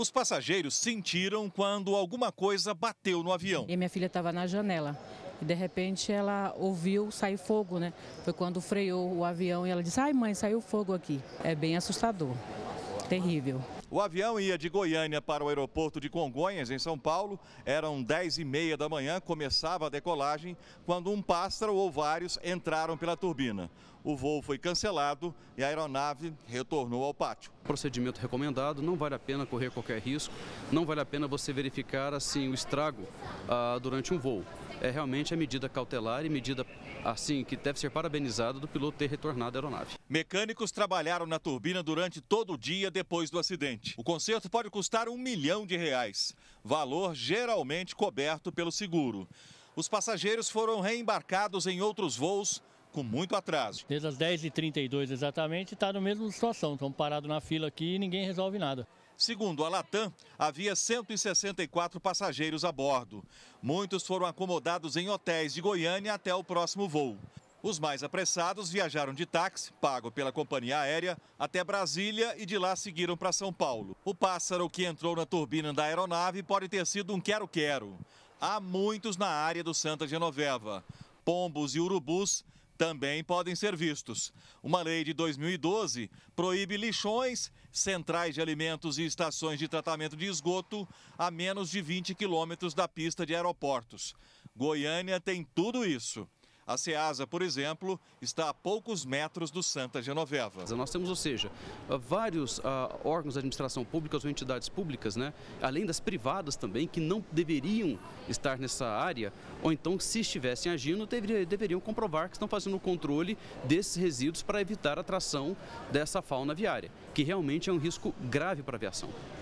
Os passageiros sentiram quando alguma coisa bateu no avião. E minha filha estava na janela. E de repente ela ouviu sair fogo, né? Foi quando freou o avião e ela disse: "Ai, mãe, saiu fogo aqui". É bem assustador. Terrível. O avião ia de Goiânia para o aeroporto de Congonhas, em São Paulo. Eram 10 e meia da manhã, começava a decolagem, quando um pássaro ou vários entraram pela turbina. O voo foi cancelado e a aeronave retornou ao pátio. Procedimento recomendado, não vale a pena correr qualquer risco, não vale a pena você verificar assim o estrago ah, durante um voo. É realmente a medida cautelar e medida assim que deve ser parabenizada do piloto ter retornado à aeronave. Mecânicos trabalharam na turbina durante todo o dia depois do acidente cliente. O conserto pode custar um milhão de reais, valor geralmente coberto pelo seguro. Os passageiros foram reembarcados em outros voos com muito atraso. Desde as 10h32 exatamente, está na mesma situação. Estão parados na fila aqui e ninguém resolve nada. Segundo a Latam, havia 164 passageiros a bordo. Muitos foram acomodados em hotéis de Goiânia até o próximo voo. Os mais apressados viajaram de táxi, pago pela companhia aérea, até Brasília e de lá seguiram para São Paulo. O pássaro que entrou na turbina da aeronave pode ter sido um quero-quero. Há muitos na área do Santa Genoveva. Pombos e urubus também podem ser vistos. Uma lei de 2012 proíbe lixões, centrais de alimentos e estações de tratamento de esgoto a menos de 20 quilômetros da pista de aeroportos. Goiânia tem tudo isso. A SEASA, por exemplo, está a poucos metros do Santa Genoveva. Nós temos, ou seja, ah, vários ah, órgãos da administração pública ou entidades públicas, né, além das privadas também, que não deveriam estar nessa área, ou então, se estivessem agindo, deveriam, deveriam comprovar que estão fazendo o controle desses resíduos para evitar a atração dessa fauna viária, que realmente é um risco grave para a aviação.